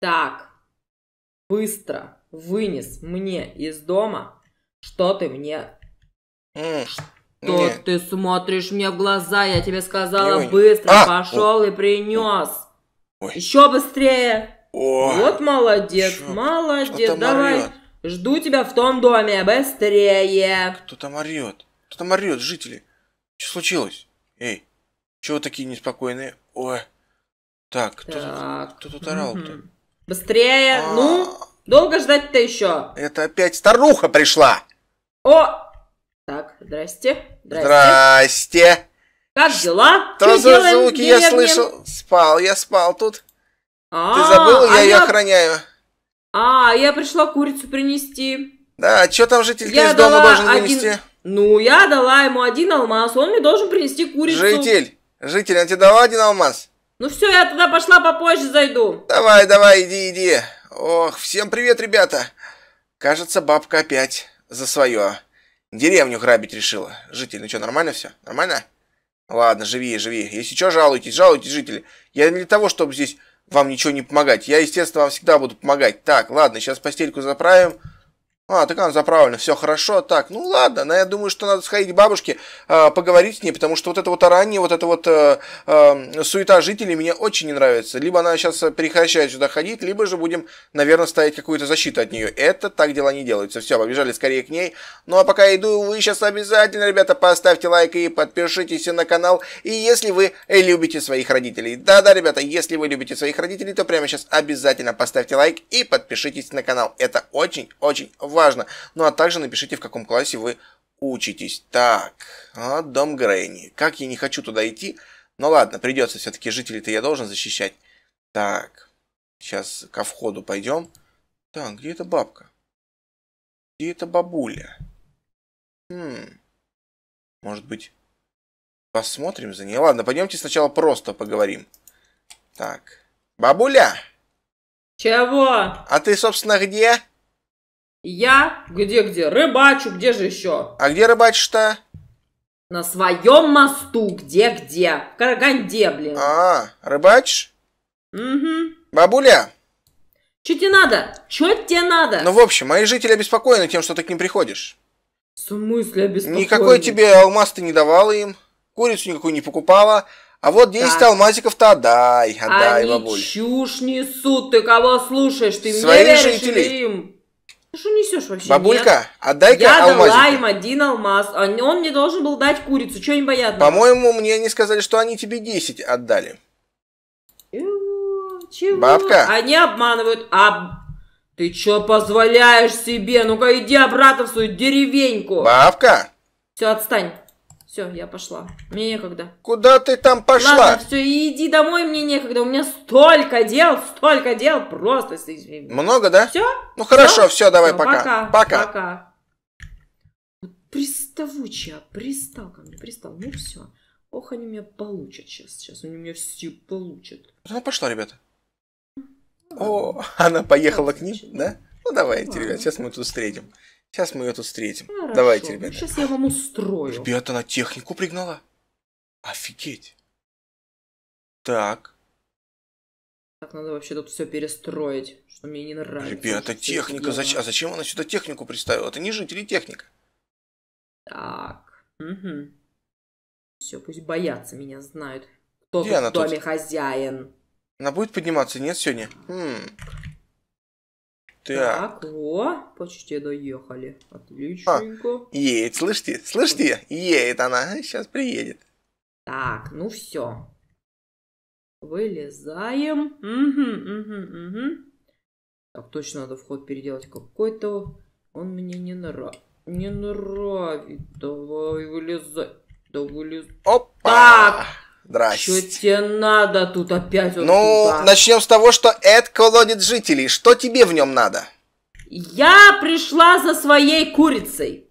так быстро вынес мне из дома, что ты мне... Что ты смотришь мне в глаза? Я тебе сказала быстро, а, пошел и принес. Еще быстрее. Вот молодец, молодец. Давай, жду тебя в том доме, быстрее. Кто там орет? Кто там орет, жители? Что случилось? Эй, чего такие неспокойные? Ой. Так, кто, так. Тут, кто тут орал-то? Mm-hmm. Быстрее. А. Ну, долго ждать-то еще. Это опять старуха пришла. О! Так, здрасте. Здрасте. Как дела? Что, Что за делаем? звуки Деревнем? я слышал? Спал, я спал тут. А, Ты забыл, а я а ее я... охраняю. А, я пришла курицу принести. Да, а что там житель я из дома должен один... принести? Ну, я дала ему один алмаз, он мне должен принести курицу. Житель, житель, а тебе дала один алмаз? Ну все, я туда пошла попозже зайду. Давай, давай, иди, иди. Ох, всем привет, ребята. Кажется, бабка опять за свое. Деревню грабить решила. Житель, ну что, нормально все? Нормально? Ладно, живи, живи. Если что, жалуйтесь, жалуйтесь, жители. Я не для того, чтобы здесь вам ничего не помогать. Я, естественно, вам всегда буду помогать. Так, ладно, сейчас постельку заправим. А, так она заправлена, все хорошо, так, ну ладно, но я думаю, что надо сходить к бабушке, э, поговорить с ней, потому что вот это вот орание, вот это вот э, э, суета жителей мне очень не нравится. Либо она сейчас прекращает сюда ходить, либо же будем, наверное, ставить какую-то защиту от нее. Это так дела не делается. Все, побежали скорее к ней. Ну а пока иду, вы сейчас обязательно, ребята, поставьте лайк и подпишитесь на канал. И если вы любите своих родителей, да-да, ребята, если вы любите своих родителей, то прямо сейчас обязательно поставьте лайк и подпишитесь на канал. Это очень-очень важно важно. Ну а также напишите, в каком классе вы учитесь. Так, а, дом Грейни. Как я не хочу туда идти, но ну, ладно, придется все-таки жителей-то я должен защищать. Так, сейчас ко входу пойдем. Так, где эта бабка? Где эта бабуля? Хм, может быть, посмотрим за ней? Ладно, пойдемте сначала просто поговорим. Так, бабуля! Чего? А ты, собственно, где? Я где-где рыбачу, где же еще? А где рыбачишь-то? На своем мосту, где-где. В Караганде, блин. А, рыбачишь? Угу. Бабуля. Че тебе надо? Че тебе надо? Ну, в общем, мои жители обеспокоены тем, что ты к ним приходишь. В смысле обеспокоены? Никакой тебе алмаз ты не давала им, курицу никакую не покупала, а вот 10 да. алмазиков-то отдай, отдай, Они бабуль. чушь несут, ты кого слушаешь, ты Своих мне веришь или им? что несешь вообще? Бабулька, Нет. отдай-ка Я алмазики. дала им один алмаз. А он мне должен был дать курицу. чего Что непонятно? По-моему, мне они сказали, что они тебе 10 отдали. Э, чего? Бабка. Они обманывают. А ты что позволяешь себе? Ну-ка иди обратно в свою деревеньку. Бабка. Все, отстань. Все, я пошла. Мне некогда. Куда ты там пошла? Ладно, все, иди домой, мне некогда. У меня столько дел, столько дел, просто... извини. Много, да? Все? Ну хорошо, все, давай, все, пока. Пока. Пока. пока. Приставучая, пристал ко мне, пристал. Ну все. Ох, они меня получат сейчас. Сейчас они меня все получат. Она ну, пошла, ребята. О, она поехала к ним, да? Ну давайте, ну, ребят, сейчас мы тут встретим. Сейчас мы ее тут встретим. Хорошо. Давайте, ну, ребята. сейчас я вам устрою. Ребята, она технику пригнала. Офигеть. Так. Так надо вообще тут все перестроить, что мне не нравится. Ребята, техника. Зач... А зачем она сюда технику приставила? Это не жители техника. Так. Угу. Все, пусть боятся меня, знают. Кто Где тут в доме тут? хозяин? Она будет подниматься, нет, сегодня? Хм. Так. во, почти доехали. А, Отличненько. А, едет, слышите, слышите? Едет она, сейчас приедет. Так, ну все. Вылезаем. Угу, угу, угу. Так, точно надо вход переделать какой-то. Он мне не нрав, Не нравится. Давай, вылезай. Да вылез... Опа! Так! Здрасте. Что тебе надо тут опять? Вот ну, туда? начнем с того, что Эд колодит жителей. Что тебе в нем надо? Я пришла за своей курицей.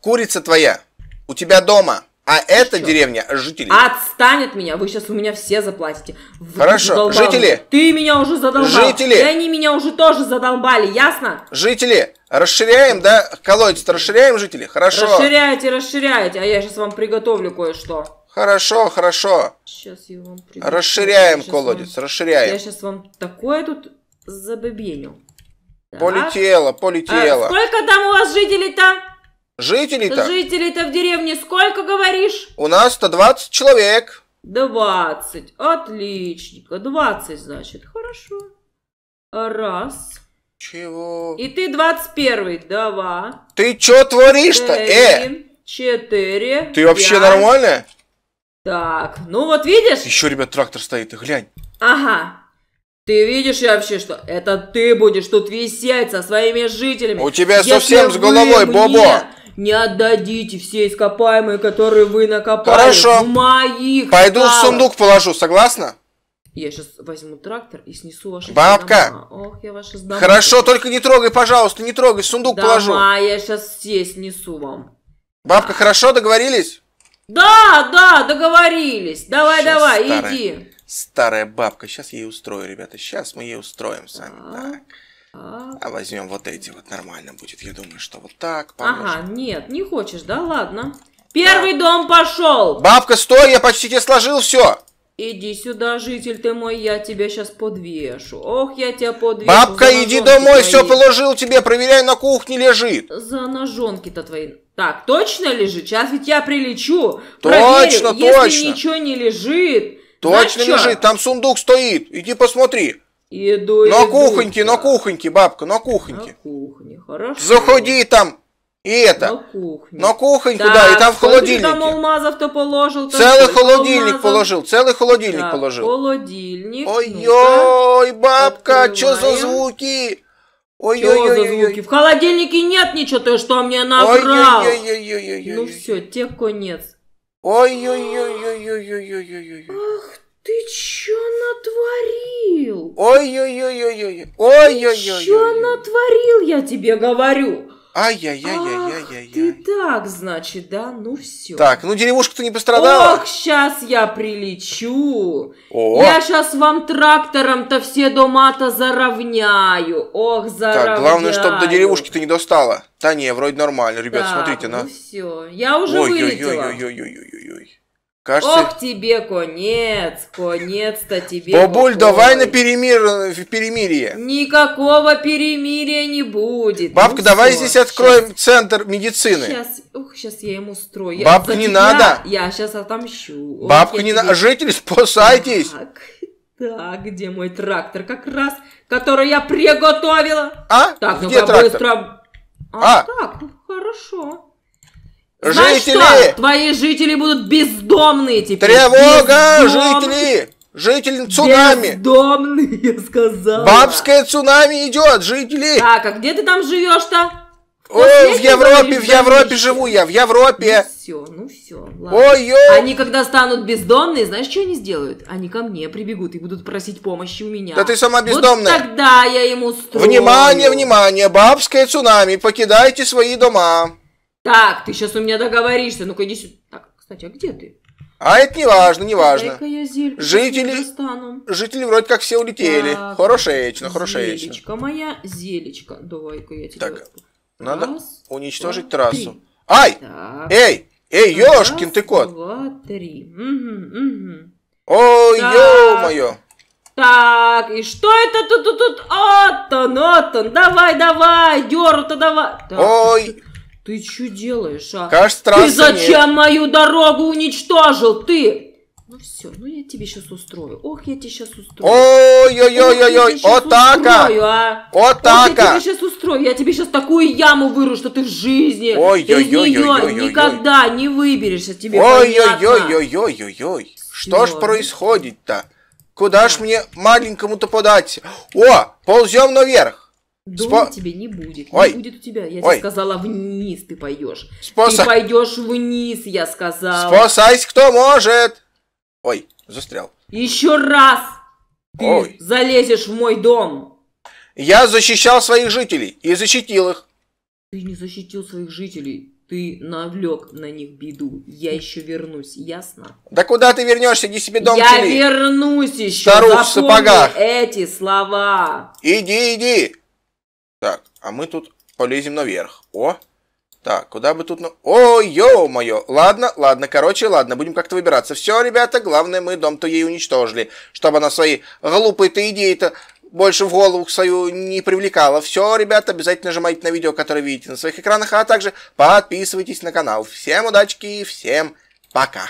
Курица твоя. У тебя дома. А это деревня жителей. Отстань от меня. Вы сейчас у меня все заплатите. Вы Хорошо. Задолбал. Жители. Ты меня уже задолбал. Жители. И они меня уже тоже задолбали. Ясно? Жители. Расширяем, да? Колодец расширяем, жители? Хорошо. Расширяйте, расширяйте. А я сейчас вам приготовлю кое-что. Хорошо, хорошо. Сейчас я вам приду. Расширяем я колодец, вам... расширяем. Я сейчас вам такое тут забебенил. Так. Полетело, полетело. А сколько там у вас жителей-то? Жителей-то? Жителей-то в деревне сколько, говоришь? У нас 120 человек. 20, отличненько. 20, значит, хорошо. Раз. Чего? И ты 21, два. Ты что творишь-то, э? Четыре. Ты вообще пять, нормальная? Так, ну вот видишь? Еще, ребят, трактор стоит, и глянь. Ага. Ты видишь вообще, что это ты будешь тут висеть со своими жителями. У тебя Если совсем с головой, Бобо. Не отдадите все ископаемые, которые вы накопали. Хорошо. Моих. Пойду в сундук положу, согласна? Я сейчас возьму трактор и снесу ваши Бабка! Дома. Ох, я ваши сдам. Хорошо, только не трогай, пожалуйста, не трогай, сундук дома, положу. А, я сейчас все снесу вам. Бабка, а. хорошо, договорились? Да, да, договорились. Давай, Сейчас давай, старая, иди. Старая бабка. Сейчас я ей устрою, ребята. Сейчас мы ей устроим сами. А, так. А, а возьмем вот эти вот нормально будет. Я думаю, что вот так поможет. Ага, нет, не хочешь, да? Ладно. Первый а. дом пошел. Бабка, стой, я почти тебе сложил все. Иди сюда, житель ты мой, я тебя сейчас подвешу. Ох, я тебя подвешу. Бабка, иди домой, все положил тебе, проверяй, на кухне лежит. За ножонки-то твои. Так, точно лежит? Сейчас ведь я прилечу, точно, проверю, точно. если ничего не лежит. Точно Знаешь, лежит, там сундук стоит, иди посмотри. Иду, на иду, кухоньке, да. на кухоньке, бабка, на кухоньке. На кухне, хорошо. Заходи там, и это. На кухню. На кухоньку, так, да, и там в холодильнике. там Алмазов-то положил. Там целый холодильник алмазов. положил, целый холодильник так, положил. холодильник. Ой-ой, бабка, что за звуки? Ой, Чего ой, за ой, звуки? Ой, В холодильнике нет ничего, ты что мне наврал? Ой, ой, ой, ой, ой, ну все, тебе конец. Ой, ой, ой, ой, ой, ой, ой, ой, ой. Ах ты чё натворил? Ой, ой, ой, ой, ой, ой, ой, ой, ой. Чё натворил, я тебе говорю? Ай-яй-яй-яй-яй-яй. Ты так, значит, да? Ну все. Так, ну деревушка-то не пострадала. Ох, сейчас я прилечу. О. Я сейчас вам трактором-то все дома-то заровняю. Ох, заровняю. Так, главное, чтобы до деревушки-то не достала. Да не, вроде нормально, ребят, так, смотрите, на. ну все, я уже Ой, вылетела. Ой-ой-ой-ой-ой-ой. Кажется... Ох тебе конец, конец-то тебе. Бабуль, какой. давай на перемир... перемирие. Никакого перемирия не будет. Бабка, ну, давай все. здесь откроем сейчас. центр медицины. Сейчас, ух, сейчас я ему устрою. Бабка, я, не тебя... надо. Я сейчас отомщу. Бабка, Ох, не тебе... надо. Жители, спасайтесь. Так. Так, где мой трактор? Как раз, который я приготовила. А? Так, ну-ка быстро. А, а, так, ну хорошо. Знаешь жители! Что? Твои жители будут бездомные теперь. Тревога, бездомные. жители! Жители цунами. Бездомные, я сказала. Бабское цунами идет, жители. Так, а где ты там живешь-то? О, в Европе, в Европе живу я, в Европе. Ну все, ну все, ладно. Ой, ой. Они когда станут бездомные, знаешь, что они сделают? Они ко мне прибегут и будут просить помощи у меня. Да ты сама бездомная. Вот тогда я ему устрою. Внимание, внимание, бабское цунами, покидайте свои дома. Так, ты сейчас у меня договоришься. Ну-ка, иди сюда. Так, кстати, а где ты? А это не важно, не важно. Жители, жители вроде как все улетели. Так, хорошечно, хорошечно. Зелечка моя, зелечка. Давай-ка я тебе... Так, надо уничтожить два, трассу. Три. Ай! Так. Эй! Эй, ёшкин ты кот! два, три. Угу, угу. Ой, ё-моё! Так, и что это тут тут тут? Оттон, оттон, давай, давай, дёру-то давай. Так, Ой, ты что делаешь, а? Кажется, ты зачем нет. мою дорогу уничтожил, ты? Ну все, ну я тебе сейчас устрою. Ох, я тебе сейчас устрою. Ой-ой-ой-ой-ой, вот так! А. Вот так! Я тебе сейчас а? устрою, я тебе сейчас такую яму выру, что ты в жизни Ой-ой-ой-ой-ой-ой. никогда не выберешься тебе. Ой-ой-ой-ой-ой-ой-ой. Что ж происходит-то? Куда ж мне маленькому-то подать? О, ползем наверх. Дома Спо... тебе не будет. Ой. Не будет у тебя. Я Ой. тебе сказала, вниз ты пойдешь. Споса... Ты пойдешь вниз, я сказала. Спасайся, кто может. Ой, застрял. Еще раз ты Ой. залезешь в мой дом. Я защищал своих жителей и защитил их. Ты не защитил своих жителей. Ты навлек на них беду. Я еще вернусь, ясно? Да куда ты вернешься? Иди себе дом Я тяни. вернусь еще. Старух в сапогах. эти слова. Иди, иди. Так, а мы тут полезем наверх. О! Так, куда бы тут... О, ё-моё! Ладно, ладно, короче, ладно, будем как-то выбираться. Все, ребята, главное, мы дом-то ей уничтожили, чтобы она свои глупые-то идеи-то больше в голову свою не привлекала. Все, ребята, обязательно нажимайте на видео, которое видите на своих экранах, а также подписывайтесь на канал. Всем удачки и всем пока!